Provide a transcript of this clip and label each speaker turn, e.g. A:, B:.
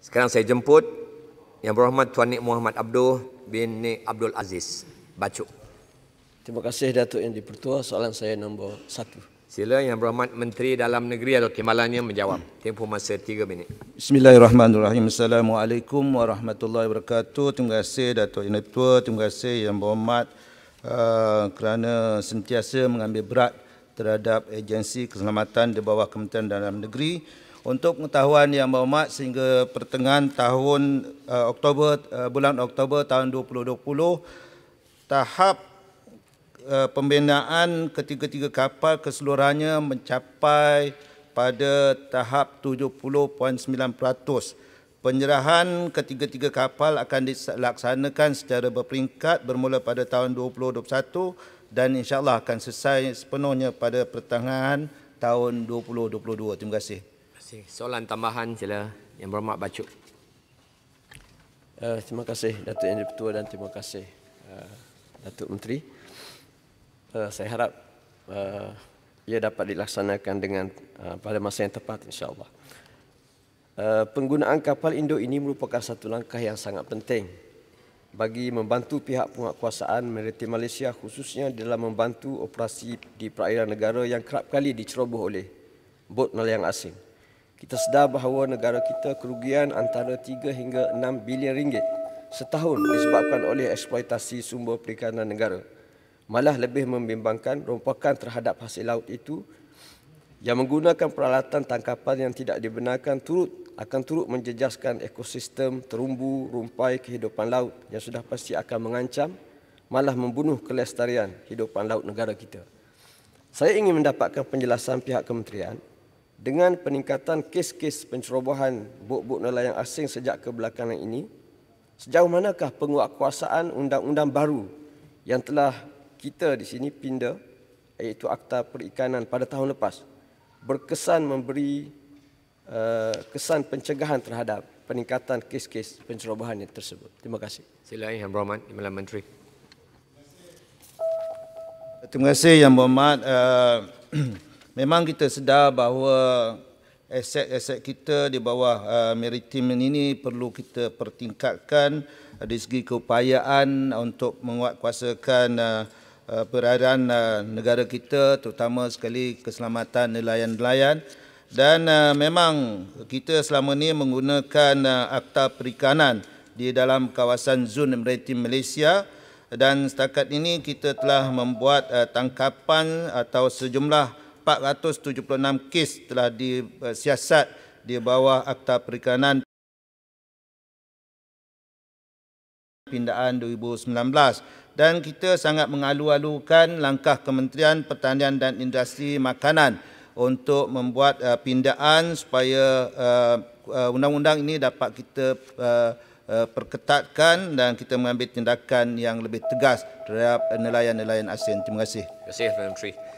A: Sekarang saya jemput Yang berhormat Tuan Nik Muhammad Abdul bin Nik Abdul Aziz Bacuk Terima kasih Datuk Yang Dipertua Soalan saya nombor
B: satu Sila Yang Berhormat Menteri Dalam Negeri atau Timbalannya menjawab. Tempoh masa tiga minit. Bismillahirrahmanirrahim. Assalamualaikum warahmatullahi wabarakatuh. Terima kasih Datuk Yang Dipertua. Terima kasih Yang Berhormat uh, kerana sentiasa mengambil berat terhadap agensi keselamatan di bawah Kementerian Dalam Negeri. Untuk pengetahuan yang berhormat sehingga pertengahan tahun uh, Oktober uh, bulan Oktober tahun 2020 tahap uh, pembinaan ketiga-tiga kapal keseluruhannya mencapai pada tahap 70.9%. Penyerahan ketiga-tiga kapal akan dilaksanakan secara berperingkat bermula pada tahun 2021 dan insyaallah akan selesai sepenuhnya pada pertengahan tahun 2022. Terima kasih
A: kasih. Soalan tambahan sila yang berhormat Bacuk. Uh, terima kasih Datuk Yang Dipertua dan terima kasih uh, Datuk Menteri. Uh, saya harap uh, ia dapat dilaksanakan dengan uh, pada masa yang tepat insyaAllah. Uh, penggunaan kapal Indo ini merupakan satu langkah yang sangat penting bagi membantu pihak penguatkuasaan Meritim Malaysia khususnya dalam membantu operasi di perairan negara yang kerap kali diceroboh oleh bot nelayan asing. Kita sedar bahawa negara kita kerugian antara 3 hingga 6 bilion ringgit setahun disebabkan oleh eksploitasi sumber perikanan negara. Malah lebih membimbangkan rompakan terhadap hasil laut itu yang menggunakan peralatan tangkapan yang tidak dibenarkan turut akan turut menjejaskan ekosistem terumbu rumpai kehidupan laut yang sudah pasti akan mengancam malah membunuh kelestarian kehidupan laut negara kita. Saya ingin mendapatkan penjelasan pihak kementerian dengan peningkatan kes-kes pencerobohan buk-buk nelayan asing sejak kebelakangan ini, sejauh manakah penguatkuasaan undang-undang baru yang telah kita di sini pindah, iaitu Akta Perikanan pada tahun lepas berkesan memberi uh, kesan pencegahan terhadap peningkatan kes-kes pencerobohan yang tersebut. Terima kasih. Sila Yang Berhormat, Imam
B: Menteri. Terima kasih Yang Berhormat. Uh, Memang kita sedar bahawa aset-aset kita di bawah uh, maritim ini perlu kita pertingkatkan uh, dari segi keupayaan untuk menguatkuasakan uh, uh, peradaan uh, negara kita terutama sekali keselamatan nelayan-nelayan dan uh, memang kita selama ini menggunakan uh, akta perikanan di dalam kawasan zon maritim Malaysia dan setakat ini kita telah membuat uh, tangkapan atau sejumlah 476 kes telah disiasat di bawah Akta Perikanan Pindaan 2019 dan kita sangat mengalu-alukan langkah Kementerian Pertanian dan Industri Makanan untuk membuat uh, pindaan supaya uh, uh, undang-undang ini dapat kita uh, uh, perketatkan dan kita mengambil tindakan yang lebih tegas terhadap nelayan-nelayan asing. Terima kasih. Terima
A: kasih, Menteri.